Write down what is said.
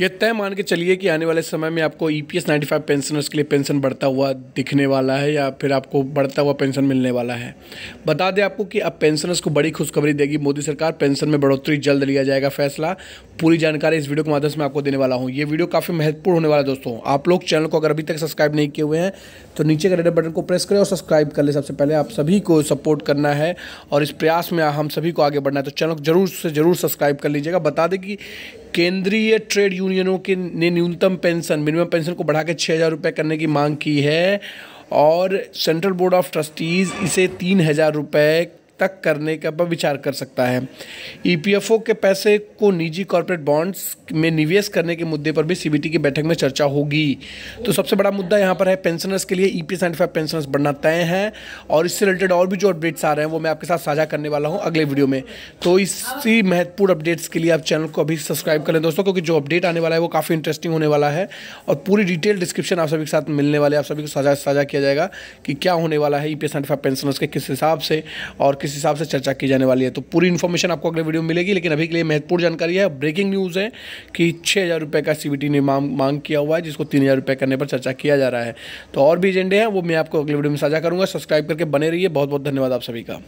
यह तय मान के चलिए कि आने वाले समय में आपको E P S ninety five pensioners के लिए पेंशन बढ़ता हुआ दिखने वाला है या फिर आपको बढ़ता हुआ पेंशन मिलने वाला है बता दें आपको कि अब पेंशनर्स को बड़ी खुशखबरी देगी मोदी सरकार पेंशन में बढ़ोतरी जल्द लिया जाएगा फैसला पूरी जानकारी इस वीडियो के माध्यम से मैं आपको देने वाला हूँ ये वीडियो काफ़ी महत्वपूर्ण होने वाला है दोस्तों आप लोग चैनल को अगर अभी तक सब्सक्राइब नहीं किए हुए हैं तो नीचे का रेड बटन को प्रेस करें और सब्सक्राइब कर ले सबसे पहले आप सभी को सपोर्ट करना है और इस प्रयास में हम सभी को आगे बढ़ना है तो चैनल को जरूर से ज़रूर सब्सक्राइब कर लीजिएगा बता दें कि केंद्रीय ट्रेड यूनियनों के ने न्यूनतम पेंशन मिनिमम पेंशन को बढ़ा के छः हज़ार रुपये करने की मांग की है और सेंट्रल बोर्ड ऑफ ट्रस्टीज़ इसे तीन हज़ार रुपये तक करने का पर विचार कर सकता है ईपीएफओ e के पैसे को निजी कॉरपोरेट बॉन्ड्स में निवेश करने के मुद्दे पर भी सीबीटी की बैठक में चर्चा होगी तो सबसे बड़ा मुद्दा यहाँ पर है पेंशनर्स के लिए ईपी पी फाइव पेंशनर्स बढ़ना तय है और इससे रिलेटेड और भी जो अपडेट्स आ रहे हैं वो मैं आपके साथ साझा करने वाला हूँ अगले वीडियो में तो इसी महत्वपूर्ण अपडेट्स के लिए आप चैनल को अभी सब्सक्राइब करें दोस्तों क्योंकि जो अपडेट आने वाला है वो काफ़ी इंटरेस्टिंग होने वाला है और पूरी डिटेल डिस्क्रिप्शन आप सभी के साथ मिलने वाले आप सभी को साझा साझा किया जाएगा कि क्या होने वाला है ई पी पेंशनर्स के किस हिसाब से और किस किस हिसाब से चर्चा की जाने वाली है तो पूरी इन्फॉर्मेशन आपको अगले वीडियो में मिलेगी लेकिन अभी के लिए महत्वपूर्ण जानकारी है ब्रेकिंग न्यूज़ है कि छः हज़ार रुपये का सी ने मांग मांग किया हुआ है जिसको तीन हज़ार रुपये करने पर चर्चा किया जा रहा है तो और भी एजेंडे हैं वो मैं आपको अगले वीडियो में साझा करूँगा सब्सक्राइब करके बने रहिए बहुत बहुत धन्यवाद आप सभी का